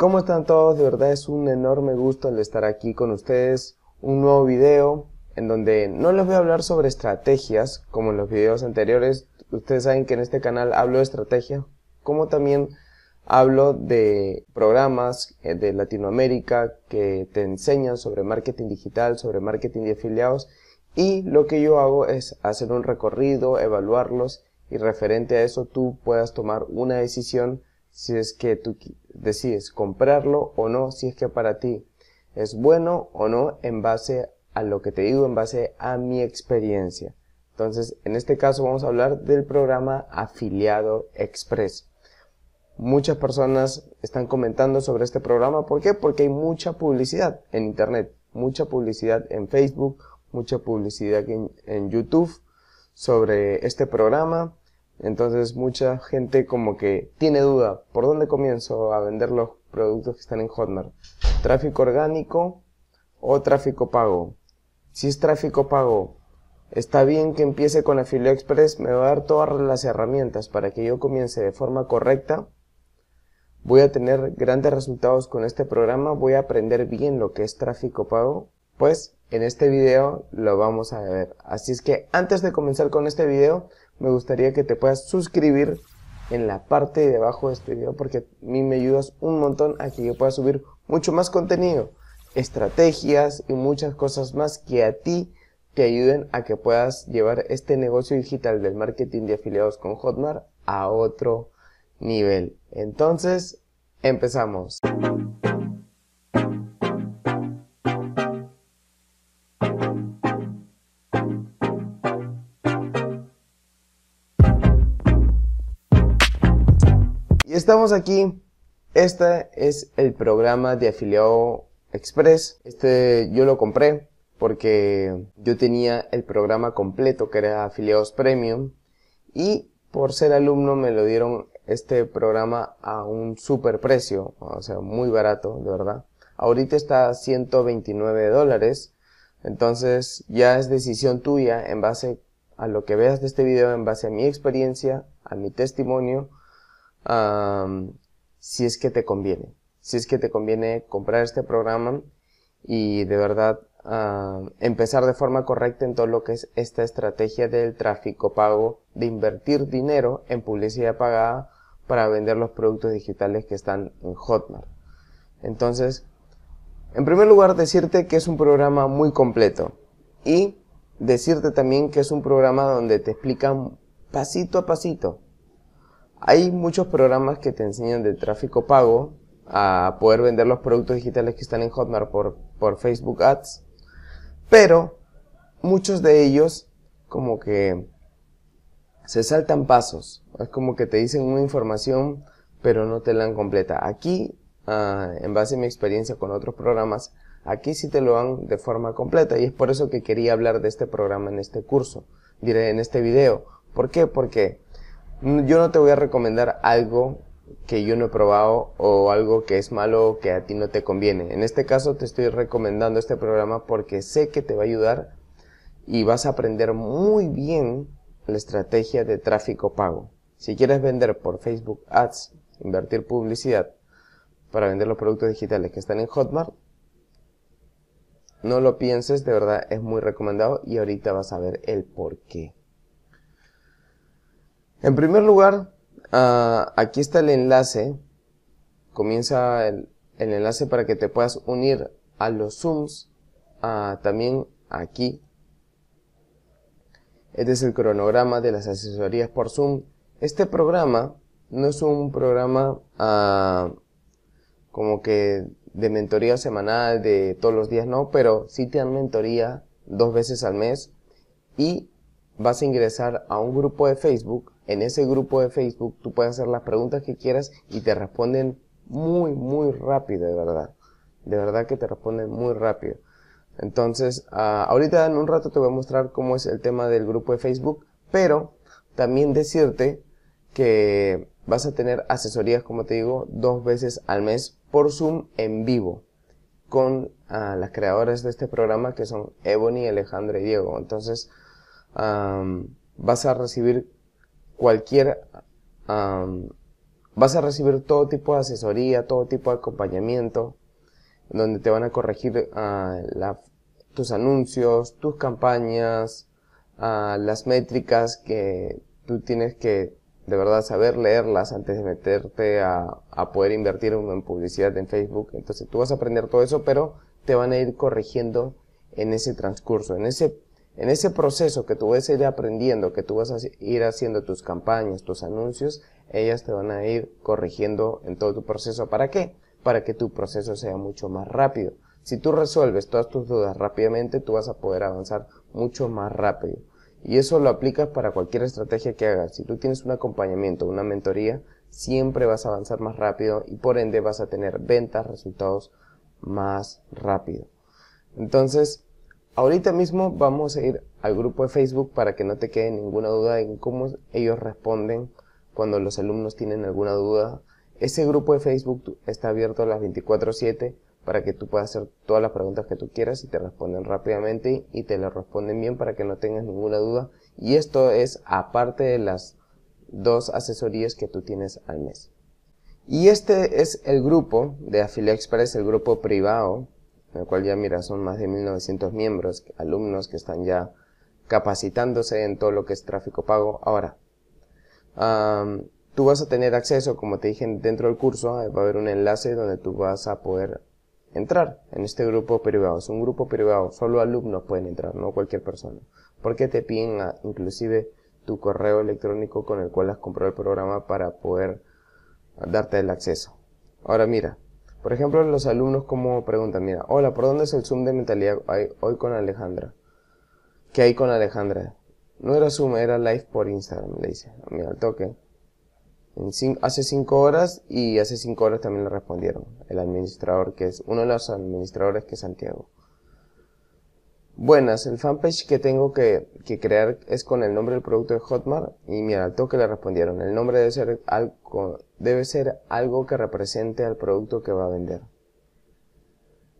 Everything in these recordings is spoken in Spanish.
¿Cómo están todos? De verdad es un enorme gusto el estar aquí con ustedes. Un nuevo video en donde no les voy a hablar sobre estrategias como en los videos anteriores. Ustedes saben que en este canal hablo de estrategia, como también hablo de programas eh, de Latinoamérica que te enseñan sobre marketing digital, sobre marketing de afiliados y lo que yo hago es hacer un recorrido, evaluarlos y referente a eso tú puedas tomar una decisión si es que tú decides comprarlo o no, si es que para ti es bueno o no en base a lo que te digo, en base a mi experiencia. Entonces, en este caso vamos a hablar del programa afiliado express. Muchas personas están comentando sobre este programa. ¿Por qué? Porque hay mucha publicidad en Internet, mucha publicidad en Facebook, mucha publicidad en, YouTube sobre este programa entonces mucha gente como que tiene duda, ¿por dónde comienzo a vender los productos que están en Hotmart? ¿Tráfico orgánico o tráfico pago? Si es tráfico pago, está bien que empiece con Affiliate Express, me va a dar todas las herramientas para que yo comience de forma correcta. Voy a tener grandes resultados con este programa, voy a aprender bien lo que es tráfico pago. Pues en este video lo vamos a ver. Así es que antes de comenzar con este video, me gustaría que te puedas suscribir en la parte de abajo de este video porque a mí me ayudas un montón a que yo pueda subir mucho más contenido, estrategias y muchas cosas más que a ti te ayuden a que puedas llevar este negocio digital del marketing de afiliados con Hotmart a otro nivel. Entonces, empezamos. Y estamos aquí. Este es el programa de afiliado express. Este yo lo compré porque yo tenía el programa completo que era afiliados premium y por ser alumno me lo dieron este programa a un super precio, o sea, muy barato, de verdad. Ahorita está a 129 dólares, entonces ya es decisión tuya en base a lo que veas de este video, en base a mi experiencia, a mi testimonio, si es que te conviene. Si es que te conviene comprar este programa y de verdad empezar de forma correcta en todo lo que es esta estrategia del tráfico pago, de invertir dinero en publicidad pagada para vender los productos digitales que están en Hotmart. Entonces, en primer lugar, decirte que es un programa muy completo y decirte también que es un programa donde te explican pasito a pasito hay muchos programas que te enseñan de tráfico pago a poder vender los productos digitales que están en Hotmart por, Facebook Ads, pero muchos de ellos como que se saltan pasos. Es como que te dicen una información, pero no te la dan completa. Aquí, ah, en base a mi experiencia con otros programas, aquí sí te lo dan de forma completa y es por eso que quería hablar de este programa en este curso, diré en este video. ¿Por qué? Porque Mm, yo no te voy a recomendar algo que yo no he probado o algo que es malo o que a ti no te conviene. En este caso te estoy recomendando este programa porque sé que te va a ayudar y vas a aprender muy bien la estrategia de tráfico pago. Si quieres vender por Facebook Ads, invertir publicidad para vender los productos digitales que están en Hotmart, no lo pienses, de verdad es muy recomendado y ahorita vas a ver el por qué. En primer lugar, ah, aquí está el enlace. Comienza el, enlace para que te puedas unir a los Zooms ah, también aquí. Este es el cronograma de las asesorías por Zoom. Este programa no es un programa ah, como que de mentoría semanal de todos los días, no, pero sí te dan mentoría dos veces al mes y vas a ingresar a un grupo de Facebook en ese grupo de Facebook tú puedes hacer las preguntas que quieras y te responden muy, muy rápido, de verdad. De verdad que te responden muy rápido. Entonces, ah, ahorita en un rato te voy a mostrar cómo es el tema del grupo de Facebook, pero también decirte que vas a tener asesorías, como te digo, dos veces al mes por Zoom en vivo con ah, las creadoras de este programa que son Ebony, Alejandra y Diego. Entonces, vas a recibir cualquier, vas a recibir todo tipo de asesoría, todo tipo de acompañamiento, donde te van a corregir ah, tus anuncios, tus campañas, ah, las métricas que tú tienes que de verdad saber leerlas antes de meterte a, a poder invertir en publicidad en Facebook. Entonces tú vas a aprender todo eso, pero te van a ir corrigiendo en ese transcurso, en ese en ese proceso que tú vas a ir aprendiendo, que tú vas a ir haciendo tus campañas, tus anuncios, ellas te van a ir corrigiendo en todo tu proceso. ¿Para qué? Para que tu proceso sea mucho más rápido. Si tú resuelves todas tus dudas rápidamente, tú vas a poder avanzar mucho más rápido. Y eso lo aplicas para cualquier estrategia que hagas. Si tú tienes un acompañamiento, una mentoría, siempre vas a avanzar más rápido y por ende vas a tener ventas, resultados más rápido. Entonces, Ahorita mismo vamos a ir al grupo de Facebook para que no te quede ninguna duda en cómo ellos responden cuando los alumnos tienen alguna duda. Ese grupo de Facebook está abierto a las 24/7 para que tú puedas hacer todas las preguntas que tú quieras y te responden rápidamente y te lo responden bien para que no tengas ninguna duda. Y esto es aparte de las dos asesorías que tú tienes al mes. Y este es el grupo de Affiliate Express, el grupo privado en el cual ya mira, son más de 1.900 miembros, alumnos que están ya capacitándose en todo lo que es tráfico pago. Ahora, tú vas a tener acceso, como te dije dentro del curso, eh, va a haber un enlace donde tú vas a poder entrar en este grupo privado. Es un grupo privado, solo alumnos pueden entrar, no cualquier persona. Porque te piden ah, inclusive tu correo electrónico con el cual has comprado el programa para poder darte el acceso. Ahora mira, por ejemplo, los alumnos como preguntan, mira, hola, ¿por dónde es el Zoom de mentalidad hoy con Alejandra? ¿Qué hay con Alejandra? No era Zoom, era live por Instagram, le dice. Mira, al toque. En hace cinco horas y hace cinco horas también le respondieron el administrador, que es uno de los administradores que es Santiago. Buenas, el fanpage que tengo que, crear es con el nombre del producto de Hotmart y mira, al toque le respondieron, el nombre debe ser, algo, que represente al producto que va a vender.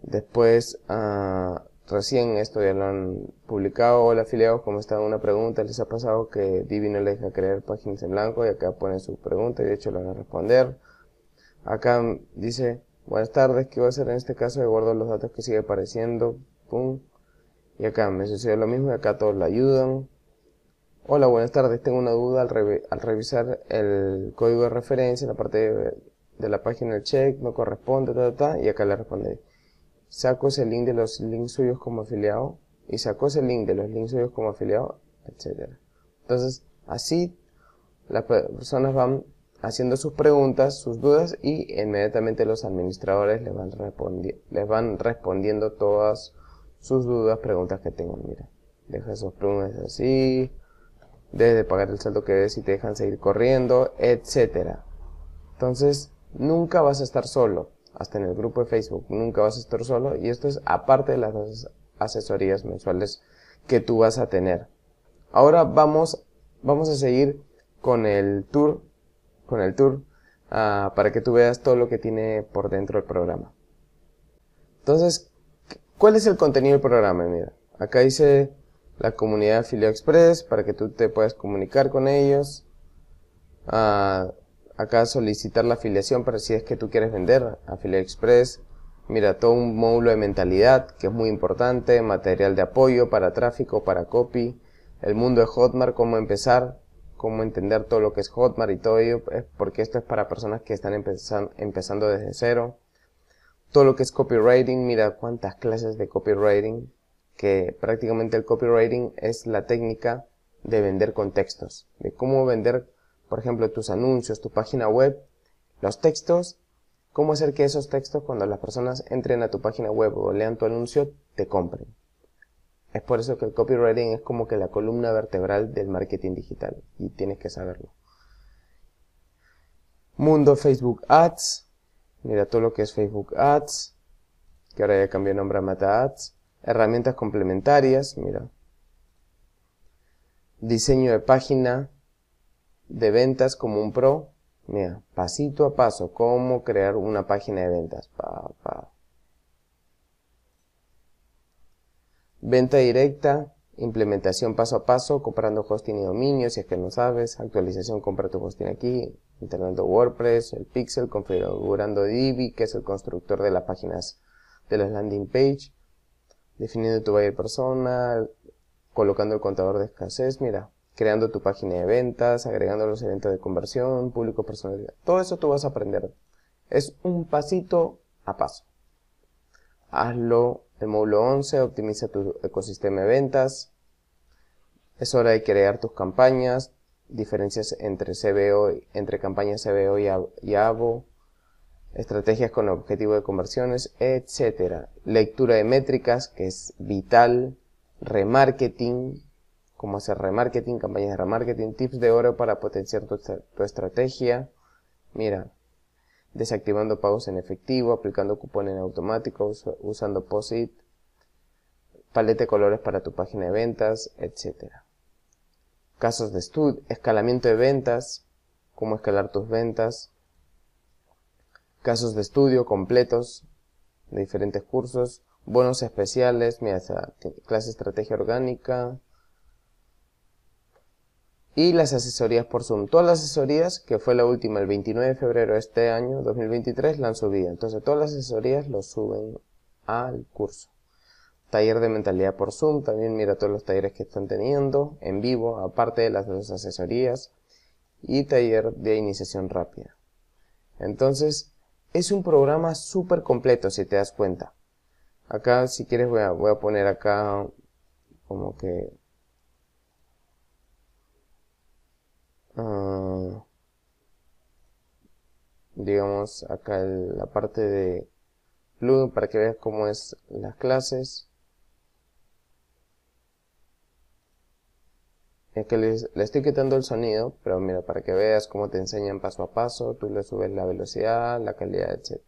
Después, ah, recién esto ya lo han publicado, hola afiliados, como está una pregunta, les ha pasado que Divi no les deja crear páginas en blanco y acá ponen su pregunta y de hecho lo van a responder. Acá dice, buenas tardes, ¿qué voy a hacer en este caso? de guardo los datos que sigue apareciendo, pum y acá me sucede lo mismo y acá todos la ayudan. Hola, buenas tardes. Tengo una duda al, al revisar el código de referencia en la parte de, la página del check. No corresponde, ta, ta, y acá le responde. Saco ese link de los links suyos como afiliado. Y saco ese link de los links suyos como afiliado, etc. Entonces, así las personas van haciendo sus preguntas, sus dudas y inmediatamente los administradores les van respondiendo todas sus dudas, preguntas que tengan. Mira, deja esos plumes así, debes de pagar el saldo que ves y te dejan seguir corriendo, etcétera. Entonces, nunca vas a estar solo, hasta en el grupo de Facebook, nunca vas a estar solo y esto es aparte de las asesorías mensuales que tú vas a tener. Ahora vamos, vamos a seguir con el tour, con el tour, ah, para que tú veas todo lo que tiene por dentro el programa. Entonces, ¿Cuál es el contenido del programa? Mira, acá dice la comunidad de Filio Express para que tú te puedas comunicar con ellos. Ah, acá solicitar la afiliación para si es que tú quieres vender a Express. Mira, todo un módulo de mentalidad que es muy importante, material de apoyo para tráfico, para copy, el mundo de Hotmart, cómo empezar, cómo entender todo lo que es Hotmart y todo ello, porque esto es para personas que están empezando desde cero todo lo que es copywriting, mira cuántas clases de copywriting, que prácticamente el copywriting es la técnica de vender con textos, de cómo vender, por ejemplo, tus anuncios, tu página web, los textos, cómo hacer que esos textos cuando las personas entren a tu página web o lean tu anuncio, te compren. Es por eso que el copywriting es como que la columna vertebral del marketing digital y tienes que saberlo. Mundo Facebook Ads, Mira todo lo que es Facebook Ads, que ahora ya cambió nombre a Meta Ads. Herramientas complementarias, mira. Diseño de página de ventas como un pro. Mira, pasito a paso, cómo crear una página de ventas. Venta directa, implementación paso a paso, comprando hosting y dominio, si es que no sabes, actualización, compra tu hosting aquí, internando WordPress, el Pixel, configurando Divi, que es el constructor de las páginas de las landing page, definiendo tu buyer persona, colocando el contador de escasez, mira, creando tu página de ventas, agregando los eventos de conversión, público personalidad Todo eso tú vas a aprender. Es un pasito a paso. Hazlo el módulo 11, optimiza tu ecosistema de ventas. Es hora de crear tus campañas, diferencias entre CBO, entre campañas CBO y, y ABO, estrategias con objetivo de conversiones, etc. Lectura de métricas, que es vital, remarketing, cómo hacer remarketing, campañas de remarketing, tips de oro para potenciar tu, estrategia. Mira, desactivando pagos en efectivo, aplicando cupones automáticos, usando POSIT, paleta de colores para tu página de ventas, etcétera casos de estudio, escalamiento de ventas, cómo escalar tus ventas, casos de estudio completos de diferentes cursos, bonos especiales, clase estrategia orgánica y las asesorías por Zoom. Todas las asesorías, que fue la última el 29 de febrero de este año, 2023, la han subido. Entonces todas las asesorías lo suben al curso taller de mentalidad por Zoom, también mira todos los talleres que están teniendo en vivo, aparte de las dos asesorías, y taller de iniciación rápida. Entonces, es un programa súper completo si te das cuenta. Acá, si quieres, voy a, poner acá como que... Ah, digamos acá la parte de Blue para que veas cómo es las clases que le, estoy quitando el sonido, pero mira, para que veas cómo te enseñan paso a paso, tú le subes la velocidad, la calidad, etc.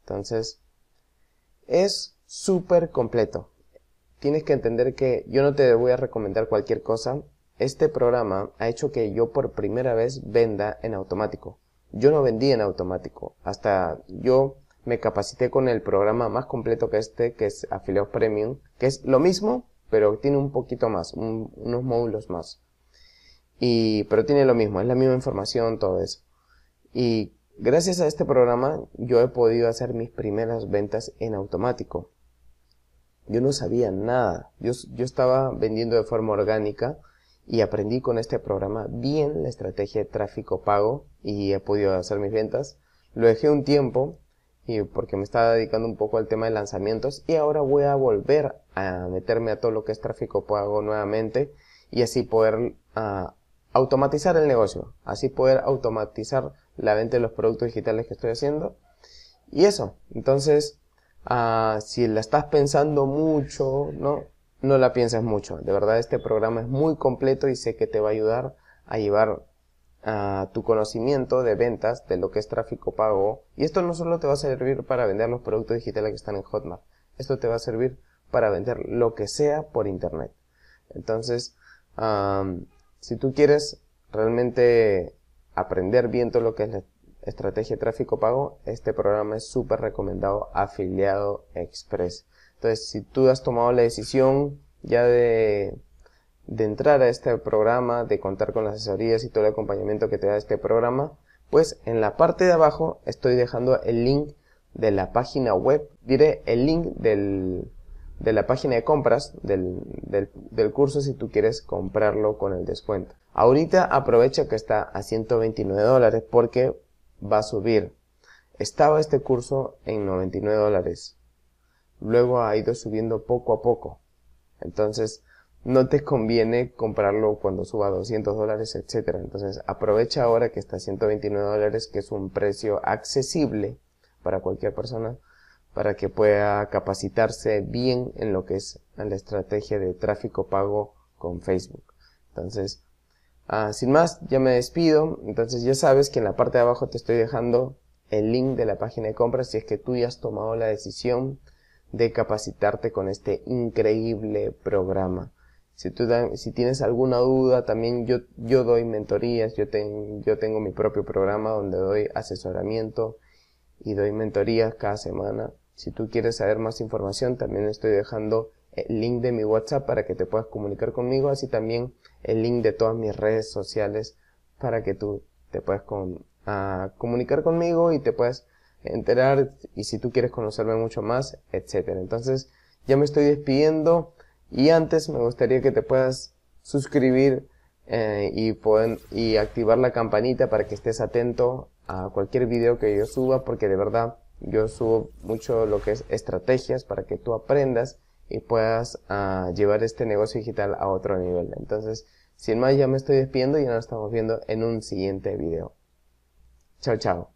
Entonces, es súper completo. Tienes que entender que yo no te voy a recomendar cualquier cosa. Este programa ha hecho que yo por primera vez venda en automático. Yo no vendí en automático. Hasta yo me capacité con el programa más completo que este, que es Afiliados Premium, que es lo mismo, pero tiene un poquito más, unos módulos más. Y, pero tiene lo mismo, es la misma información, todo eso. Y gracias a este programa yo he podido hacer mis primeras ventas en automático. Yo no sabía nada, yo, yo estaba vendiendo de forma orgánica y aprendí con este programa bien la estrategia de tráfico pago y he podido hacer mis ventas. Lo dejé un tiempo y porque me estaba dedicando un poco al tema de lanzamientos y ahora voy a volver a meterme a todo lo que es tráfico pago nuevamente y así poder ah, automatizar el negocio, así poder automatizar la venta de los productos digitales que estoy haciendo y eso, entonces ah, si la estás pensando mucho, no, no la pienses mucho, de verdad este programa es muy completo y sé que te va a ayudar a llevar tu conocimiento de ventas, de lo que es tráfico pago. Y esto no solo te va a servir para vender los productos digitales que están en Hotmart, esto te va a servir para vender lo que sea por Internet. Entonces, si tú quieres realmente aprender bien todo lo que es la estrategia de tráfico pago, este programa es súper recomendado, afiliado express. Entonces, si tú has tomado la decisión ya de de entrar a este programa, de contar con las asesorías y todo el acompañamiento que te da este programa, pues en la parte de abajo estoy dejando el link de la página web, diré el link del, de la página de compras del, del, del, curso si tú quieres comprarlo con el descuento. Ahorita aprovecha que está a 129 dólares porque va a subir. Estaba este curso en 99 dólares. Luego ha ido subiendo poco a poco. Entonces, no te conviene comprarlo cuando suba 200 dólares, etc. Entonces aprovecha ahora que está a 129 dólares, que es un precio accesible para cualquier persona, para que pueda capacitarse bien en lo que es la estrategia de tráfico pago con Facebook. Entonces, ah, sin más, ya me despido. Entonces ya sabes que en la parte de abajo te estoy dejando el link de la página de compras, si es que tú ya has tomado la decisión de capacitarte con este increíble programa. Si, tú, si tienes alguna duda, también yo, yo doy mentorías, yo, tengo yo tengo mi propio programa donde doy asesoramiento y doy mentorías cada semana. Si tú quieres saber más información, también estoy dejando el link de mi WhatsApp para que te puedas comunicar conmigo, así también el link de todas mis redes sociales para que tú te puedas ah, comunicar conmigo y te puedas enterar y si tú quieres conocerme mucho más, etcétera. Entonces, ya me estoy despidiendo. Y antes me gustaría que te puedas suscribir eh, y, pueden, y activar la campanita para que estés atento a cualquier video que yo suba porque de verdad yo subo mucho lo que es estrategias para que tú aprendas y puedas ah, llevar este negocio digital a otro nivel. Entonces, sin más, ya me estoy despidiendo y nos estamos viendo en un siguiente video. Chao, chao.